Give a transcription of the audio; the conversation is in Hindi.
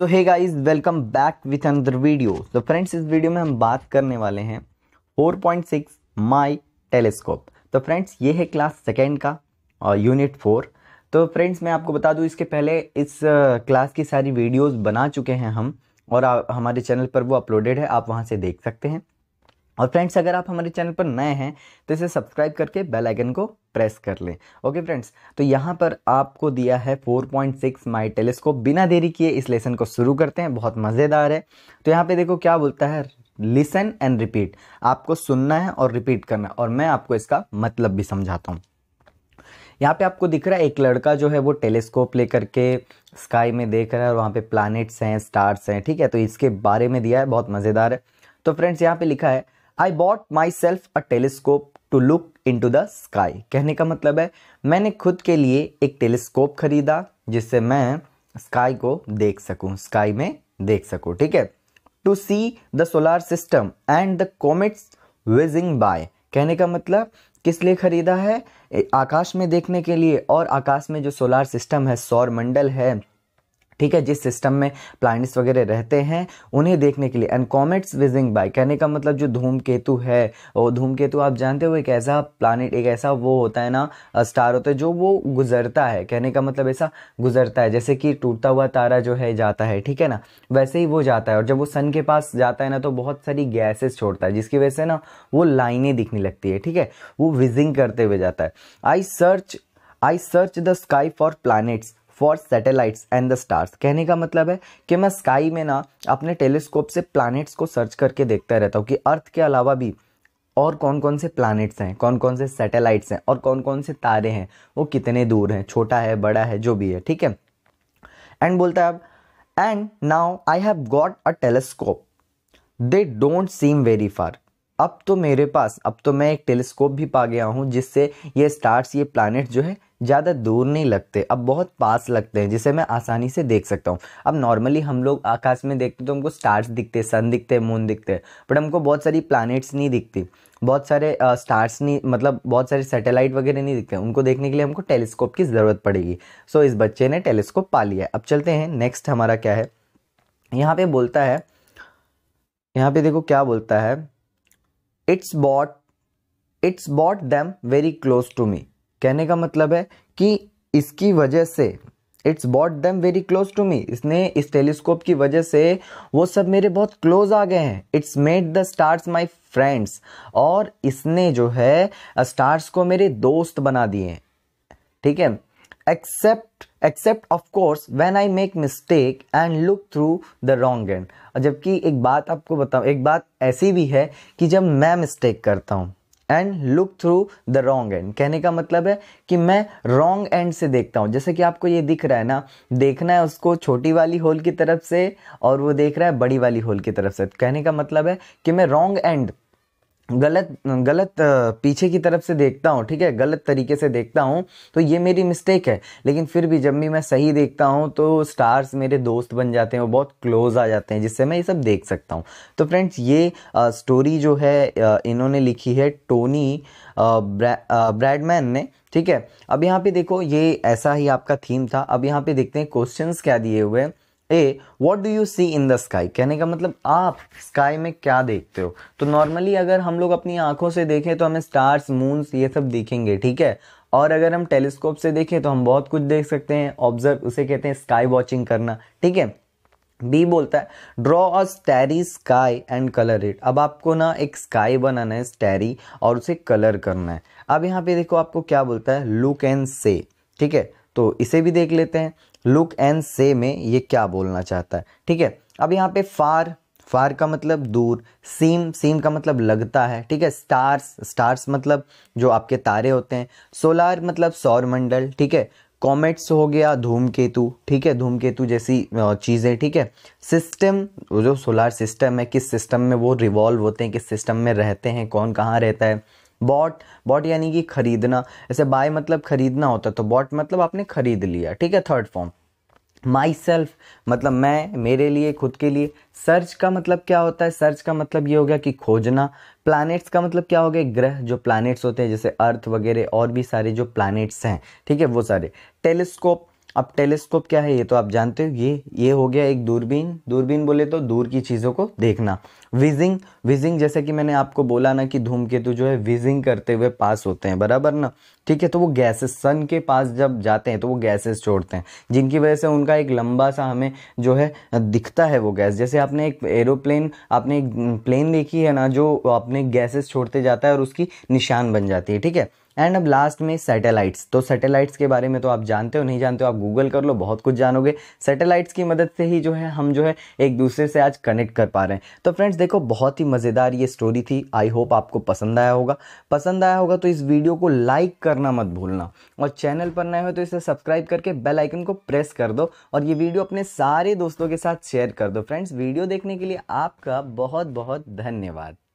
so hey guys welcome back with another video तो फ्रेंड्स इस वीडियो में हम बात करने वाले हैं 4.6 माई टेलीस्कोप तो फ्रेंड्स ये है क्लास सेकेंड का और यूनिट फोर तो फ्रेंड्स मैं आपको बता दूं इसके पहले इस क्लास uh, की सारी वीडियोस बना चुके हैं हम और uh, हमारे चैनल पर वो अपलोडेड है आप वहाँ से देख सकते हैं और फ्रेंड्स अगर आप हमारे चैनल पर नए हैं तो इसे सब्सक्राइब करके बेल आइकन को प्रेस कर लें ओके फ्रेंड्स तो यहाँ पर आपको दिया है 4.6 माई टेलीस्कोप बिना देरी किए इस लेसन को शुरू करते हैं बहुत मज़ेदार है तो यहाँ पे देखो क्या बोलता है लिसन एंड रिपीट आपको सुनना है और रिपीट करना है और मैं आपको इसका मतलब भी समझाता हूँ यहाँ पे आपको दिख रहा है एक लड़का जो है वो टेलीस्कोप लेकर के स्काई में देख रहा है और वहाँ पे प्लानट्स हैं स्टार्स हैं ठीक है तो इसके बारे में दिया है बहुत मज़ेदार है तो फ्रेंड्स यहाँ पे लिखा है I bought myself a telescope to look into the sky कहने का मतलब है मैंने खुद के लिए एक टेलीस्कोप खरीदा जिससे मैं स्काई को देख सकूं स्काई में देख सकूं ठीक है to see the solar system and the comets whizzing by कहने का मतलब किस लिए खरीदा है आकाश में देखने के लिए और आकाश में जो सोलार सिस्टम है सौर मंडल है ठीक है जिस सिस्टम में प्लानिट्स वगैरह रहते हैं उन्हें देखने के लिए एंड कॉमेट्स विजिंग बाय कहने का मतलब जो धूमकेतु है वो धूमकेतु आप जानते हो एक ऐसा प्लानट एक ऐसा वो होता है ना स्टार होता है जो वो गुजरता है कहने का मतलब ऐसा गुजरता है जैसे कि टूटता हुआ तारा जो है जाता है ठीक है ना वैसे ही वो जाता है और जब वो सन के पास जाता है ना तो बहुत सारी गैसेस छोड़ता है जिसकी वजह से ना वो लाइनें दिखने लगती है ठीक है वो विजिंग करते हुए जाता है I search I search the sky for planets for satellites and the stars कहने का मतलब है कि मैं स्काई में ना अपने टेलीस्कोप से प्लानट्स को सर्च करके देखता रहता हूँ कि अर्थ के अलावा भी और कौन कौन से प्लानट्स हैं कौन कौन से सैटेलाइट्स हैं और कौन कौन से तारे हैं वो कितने दूर हैं छोटा है बड़ा है जो भी है ठीक है एंड बोलता है अब and now I have got a telescope they don't seem very far अब तो मेरे पास अब तो मैं एक टेलीस्कोप भी पा गया हूँ जिससे ये स्टार्स ये प्लानट जो है ज़्यादा दूर नहीं लगते अब बहुत पास लगते हैं जिसे मैं आसानी से देख सकता हूँ अब नॉर्मली हम लोग आकाश में देखते तो हमको स्टार्स दिखते सन दिखते मून दिखते बट हमको बहुत सारी प्लानट्स नहीं दिखती बहुत सारे स्टार्स नहीं मतलब बहुत सारे सैटेलाइट वगैरह नहीं दिखते उनको देखने के लिए हमको टेलीस्कोप की ज़रूरत पड़ेगी सो इस बच्चे ने टेलीस्कोप पा लिया अब चलते हैं नेक्स्ट हमारा क्या है यहाँ पर बोलता है यहाँ पर देखो क्या बोलता है it's bought it's bought them very close to me कहने का मतलब है कि इसकी वजह से it's bought them very close to me इसने इस टेलीस्कोप की वजह से वो सब मेरे बहुत क्लोज आ गए हैं it's made the stars my friends और इसने जो है स्टार्स को मेरे दोस्त बना दिए हैं ठीक है except except of course I make mistake and look through the wrong end जबकि एक बात आपको बताऊँ एक बात ऐसी भी है कि जब मैं मिस्टेक करता हूँ and look through the wrong end कहने का मतलब है कि मैं रोंग एंड से देखता हूँ जैसे कि आपको ये दिख रहा है ना देखना है उसको छोटी वाली होल की तरफ से और वो देख रहा है बड़ी वाली होल की तरफ से कहने का मतलब है कि मैं रोंग एंड गलत गलत पीछे की तरफ से देखता हूँ ठीक है गलत तरीके से देखता हूँ तो ये मेरी मिस्टेक है लेकिन फिर भी जब भी मैं सही देखता हूँ तो स्टार्स मेरे दोस्त बन जाते हैं वो बहुत क्लोज आ जाते हैं जिससे मैं ये सब देख सकता हूँ तो फ्रेंड्स ये आ, स्टोरी जो है आ, इन्होंने लिखी है टोनी ब्रैडमैन ने ठीक है अब यहाँ पे देखो ये ऐसा ही आपका थीम था अब यहाँ पे देखते हैं क्वेश्चंस क्या दिए हुए हैं A what do you see in the sky कहने का मतलब आप स्काई में क्या देखते हो तो नॉर्मली अगर हम लोग अपनी आंखों से देखें तो हमें स्टार्स मून्स ये सब देखेंगे ठीक है और अगर हम टेलीस्कोप से देखें तो हम बहुत कुछ देख सकते हैं ऑब्जर्व उसे कहते हैं स्काई वॉचिंग करना ठीक है बी बोलता है draw a starry sky and colour it अब आपको ना एक स्काई बनाना है स्टैरी और उसे कलर करना है अब यहाँ पे देखो आपको क्या बोलता है लुक एंड से ठीक है तो इसे भी देख लेते हैं लुक एंड से में ये क्या बोलना चाहता है ठीक है अब यहाँ पे फार फार का मतलब दूर सीम सीम का मतलब लगता है ठीक है स्टार्स स्टार्स मतलब जो आपके तारे होते हैं सोलार मतलब सौर मंडल ठीक है कॉमेट्स हो गया धूमकेतु ठीक है धूमकेतु जैसी चीज़ें ठीक है सिस्टम जो सोलार सिस्टम है किस सिस्टम में वो रिवॉल्व होते हैं किस सिस्टम में रहते हैं कौन कहाँ रहता है बॉट बॉट यानी कि खरीदना ऐसे बाय मतलब खरीदना होता तो बॉट मतलब आपने खरीद लिया ठीक है थर्ड फॉर्म माई सेल्फ मतलब मैं मेरे लिए खुद के लिए सर्च का मतलब क्या होता है सर्च का मतलब ये हो गया कि खोजना प्लानिट्स का मतलब क्या हो गया ग्रह जो प्लानट्स होते हैं जैसे अर्थ वगैरह और भी सारे जो प्लानिट्स हैं ठीक है वो सारे टेलीस्कोप अब टेलीस्कोप क्या है ये तो आप जानते हो ये ये हो गया एक दूरबीन दूरबीन बोले तो दूर की चीज़ों को देखना विजिंग विजिंग जैसे कि मैंने आपको बोला ना कि धूमकेतु जो है विजिंग करते हुए पास होते हैं बराबर ना ठीक है तो वो गैसेस सन के पास जब जाते हैं तो वो गैसेस छोड़ते हैं जिनकी वजह से उनका एक लंबा सा हमें जो है दिखता है वो गैस जैसे आपने एक एरोप्लेन आपने एक प्लेन देखी है ना जो अपने गैसेस छोड़ते जाता है और उसकी निशान बन जाती है ठीक है एंड अब लास्ट में सैटेलाइट्स तो सैटेलाइट्स के बारे में तो आप जानते हो नहीं जानते हो आप गूगल कर लो बहुत कुछ जानोगे सैटेलाइट्स की मदद से ही जो है हम जो है एक दूसरे से आज कनेक्ट कर पा रहे हैं तो फ्रेंड्स देखो बहुत ही मज़ेदार ये स्टोरी थी आई होप आपको पसंद आया होगा पसंद आया होगा तो इस वीडियो को लाइक करना मत भूलना और चैनल पर नए हो तो इसे सब्सक्राइब करके बेल आइकन को प्रेस कर दो और ये वीडियो अपने सारे दोस्तों के साथ शेयर कर दो फ्रेंड्स वीडियो देखने के लिए आपका बहुत बहुत धन्यवाद